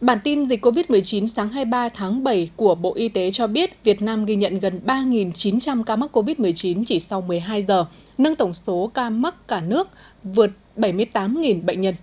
Bản tin dịch COVID-19 sáng 23 tháng 7 của Bộ Y tế cho biết Việt Nam ghi nhận gần 3.900 ca mắc COVID-19 chỉ sau 12 giờ, nâng tổng số ca mắc cả nước vượt 78.000 bệnh nhân.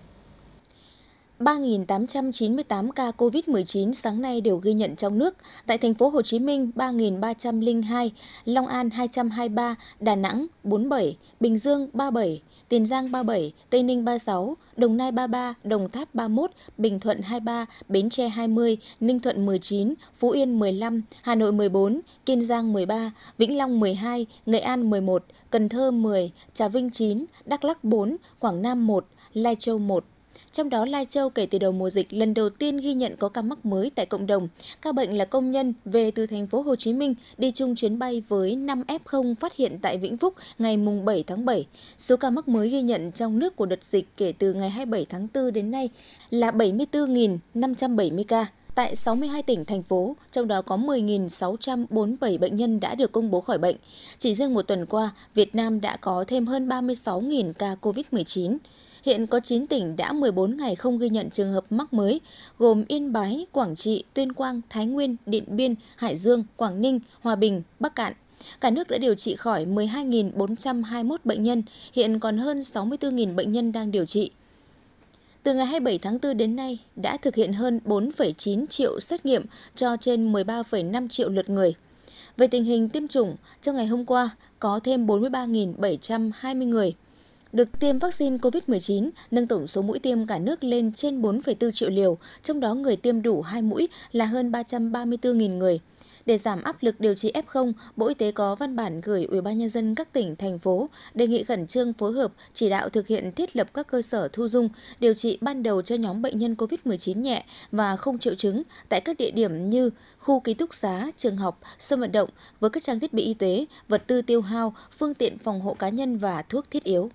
3.898 ca COVID-19 sáng nay đều ghi nhận trong nước. Tại thành phố Hồ Chí Minh 3.302, Long An 223, Đà Nẵng 47, Bình Dương 37, Tiền Giang 37, Tây Ninh 36, Đồng Nai 33, Đồng Tháp 31, Bình Thuận 23, Bến Tre 20, Ninh Thuận 19, Phú Yên 15, Hà Nội 14, Kiên Giang 13, Vĩnh Long 12, Nghệ An 11, Cần Thơ 10, Trà Vinh 9, Đắk Lắk 4, Quảng Nam 1, Lai Châu 1. Trong đó, Lai Châu kể từ đầu mùa dịch lần đầu tiên ghi nhận có ca mắc mới tại cộng đồng. Ca bệnh là công nhân về từ thành phố Hồ Chí Minh đi chung chuyến bay với 5 F0 phát hiện tại Vĩnh Phúc ngày 7 tháng 7. Số ca mắc mới ghi nhận trong nước của đợt dịch kể từ ngày 27 tháng 4 đến nay là 74.570 ca tại 62 tỉnh, thành phố, trong đó có 10.647 bệnh nhân đã được công bố khỏi bệnh. Chỉ riêng một tuần qua, Việt Nam đã có thêm hơn 36.000 ca COVID-19. Hiện có 9 tỉnh đã 14 ngày không ghi nhận trường hợp mắc mới, gồm Yên Bái, Quảng Trị, Tuyên Quang, Thái Nguyên, Điện Biên, Hải Dương, Quảng Ninh, Hòa Bình, Bắc Cạn. Cả nước đã điều trị khỏi 12.421 bệnh nhân, hiện còn hơn 64.000 bệnh nhân đang điều trị. Từ ngày 27 tháng 4 đến nay đã thực hiện hơn 4,9 triệu xét nghiệm cho trên 13,5 triệu lượt người. Về tình hình tiêm chủng, trong ngày hôm qua có thêm 43.720 người được tiêm vaccine COVID-19, nâng tổng số mũi tiêm cả nước lên trên 4,4 triệu liều, trong đó người tiêm đủ 2 mũi là hơn 334.000 người. Để giảm áp lực điều trị F0, Bộ Y tế có văn bản gửi UBND các tỉnh, thành phố đề nghị khẩn trương phối hợp chỉ đạo thực hiện thiết lập các cơ sở thu dung, điều trị ban đầu cho nhóm bệnh nhân COVID-19 nhẹ và không triệu chứng tại các địa điểm như khu ký túc xá, trường học, sân vận động với các trang thiết bị y tế, vật tư tiêu hao, phương tiện phòng hộ cá nhân và thuốc thiết yếu.